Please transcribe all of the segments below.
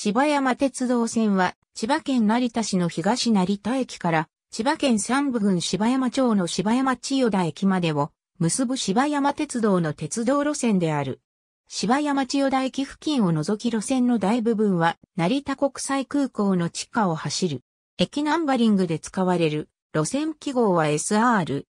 芝山鉄道線は、千葉県成田市の東成田駅から、千葉県三部郡芝山町の芝山千代田駅までを、結ぶ芝山鉄道の鉄道路線である。芝山千代田駅付近を除き路線の大部分は、成田国際空港の地下を走る。駅ナンバリングで使われる、路線記号は SR。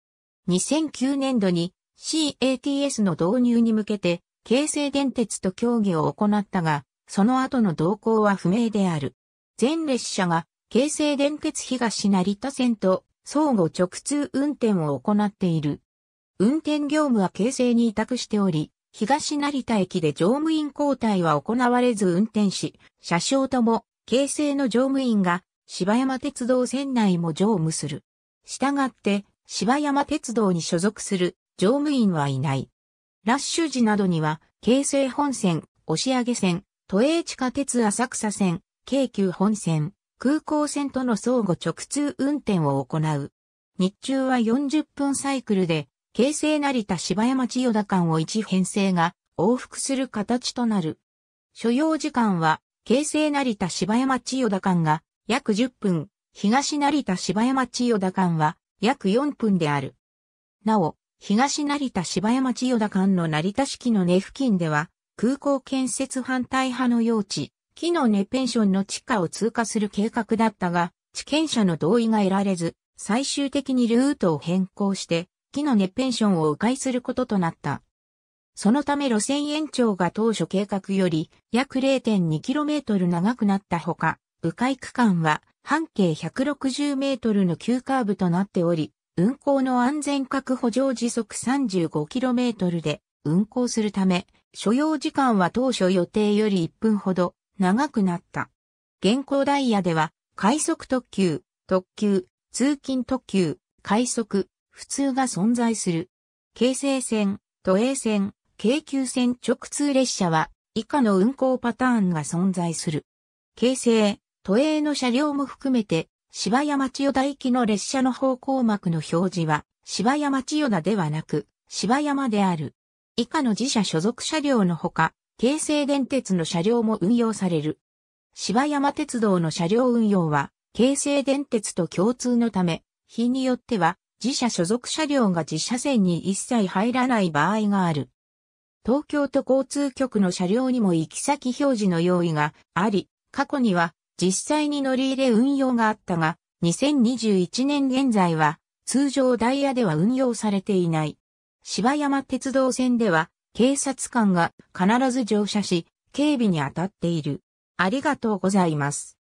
2009年度に CATS の導入に向けて、京成電鉄と協議を行ったが、その後の動向は不明である。全列車が京成電鉄東成田線と相互直通運転を行っている。運転業務は京成に委託しており、東成田駅で乗務員交代は行われず運転し、車掌とも京成の乗務員が芝山鉄道線内も乗務する。したがって、芝山鉄道に所属する乗務員はいない。ラッシュ時などには、京成本線、押上線、都営地下鉄浅草線、京急本線、空港線との相互直通運転を行う。日中は40分サイクルで、京成成田芝山千代田間を一編成が往復する形となる。所要時間は、京成成田芝山千代田間が約10分、東成田芝山千代田間は約4分である。なお、東成田芝山千代田間の成田式の根付近では、空港建設反対派の用地、木の根ペンションの地下を通過する計画だったが、地権者の同意が得られず、最終的にルートを変更して、木の根ペンションを迂回することとなった。そのため路線延長が当初計画より約 0.2km 長くなったほか、迂回区間は半径 160m の急カーブとなっており、運行の安全確保上時速 35km で運行するため、所要時間は当初予定より1分ほど長くなった。現行ダイヤでは、快速特急、特急、通勤特急、快速、普通が存在する。京成線、都営線、京急線直通列車は以下の運行パターンが存在する。京成、都営の車両も含めて、芝山千代田行きの列車の方向幕の表示は、芝山千代田ではなく、芝山である。以下の自社所属車両のほか、京成電鉄の車両も運用される。芝山鉄道の車両運用は、京成電鉄と共通のため、日によっては、自社所属車両が自社線に一切入らない場合がある。東京都交通局の車両にも行き先表示の用意があり、過去には実際に乗り入れ運用があったが、2021年現在は通常ダイヤでは運用されていない。芝山鉄道線では、警察官が必ず乗車し、警備に当たっている。ありがとうございます。